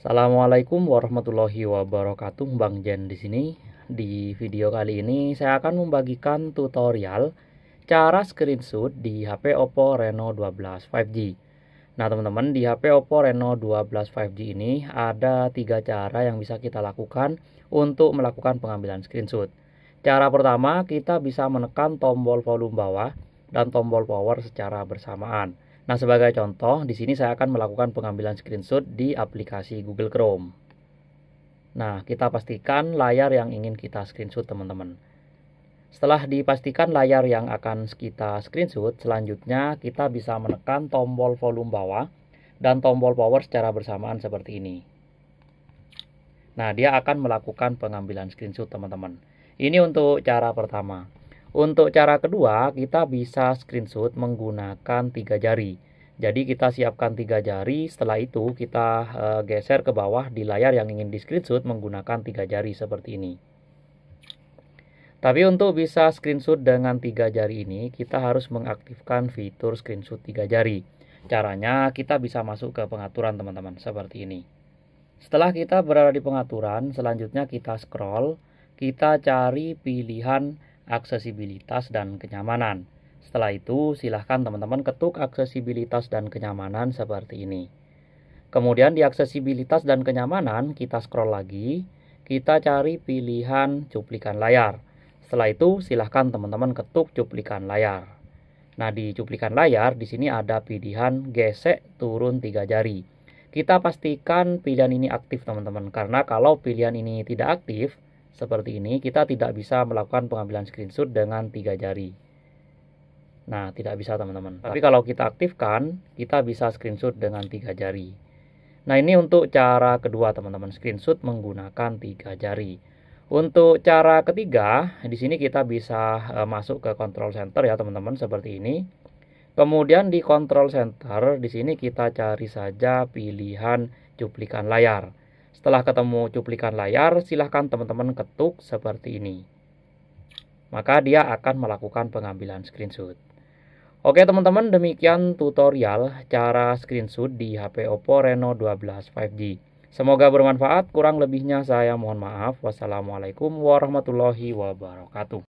Assalamualaikum warahmatullahi wabarakatuh Bang Jen di sini di video kali ini saya akan membagikan tutorial cara screenshot di HP Oppo Reno 12 5G Nah teman-teman di HP Oppo Reno 12 5G ini ada tiga cara yang bisa kita lakukan untuk melakukan pengambilan screenshot Cara pertama kita bisa menekan tombol volume bawah dan tombol power secara bersamaan Nah, sebagai contoh, di sini saya akan melakukan pengambilan screenshot di aplikasi Google Chrome. Nah, kita pastikan layar yang ingin kita screenshot, teman-teman. Setelah dipastikan layar yang akan kita screenshot, selanjutnya kita bisa menekan tombol volume bawah dan tombol power secara bersamaan seperti ini. Nah, dia akan melakukan pengambilan screenshot, teman-teman. Ini untuk cara pertama. Untuk cara kedua, kita bisa screenshot menggunakan tiga jari. Jadi kita siapkan tiga jari, setelah itu kita eh, geser ke bawah di layar yang ingin di screenshot menggunakan tiga jari seperti ini. Tapi untuk bisa screenshot dengan tiga jari ini, kita harus mengaktifkan fitur screenshot tiga jari. Caranya kita bisa masuk ke pengaturan teman-teman, seperti ini. Setelah kita berada di pengaturan, selanjutnya kita scroll, kita cari pilihan aksesibilitas, dan kenyamanan. Setelah itu, silahkan teman-teman ketuk aksesibilitas dan kenyamanan seperti ini. Kemudian di aksesibilitas dan kenyamanan, kita scroll lagi, kita cari pilihan cuplikan layar. Setelah itu, silahkan teman-teman ketuk cuplikan layar. Nah, di cuplikan layar, di sini ada pilihan gesek turun tiga jari. Kita pastikan pilihan ini aktif, teman-teman, karena kalau pilihan ini tidak aktif, seperti ini kita tidak bisa melakukan pengambilan screenshot dengan tiga jari nah tidak bisa teman-teman tapi nah. kalau kita aktifkan kita bisa screenshot dengan tiga jari nah ini untuk cara kedua teman-teman screenshot menggunakan tiga jari untuk cara ketiga di sini kita bisa eh, masuk ke control center ya teman-teman seperti ini kemudian di control center di sini kita cari saja pilihan cuplikan layar setelah ketemu cuplikan layar, silahkan teman-teman ketuk seperti ini. Maka dia akan melakukan pengambilan screenshot. Oke teman-teman, demikian tutorial cara screenshot di HP Oppo Reno 12 5G. Semoga bermanfaat, kurang lebihnya saya mohon maaf. Wassalamualaikum warahmatullahi wabarakatuh.